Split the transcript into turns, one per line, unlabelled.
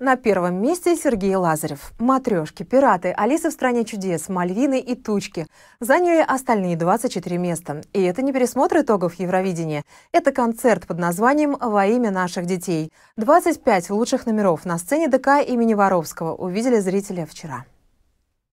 На первом месте Сергей Лазарев. Матрешки, пираты, Алиса в стране чудес, Мальвины и тучки. Заняли остальные 24 места. И это не пересмотр итогов Евровидения. Это концерт под названием «Во имя наших детей». 25 лучших номеров на сцене ДК имени Воровского увидели зрители вчера.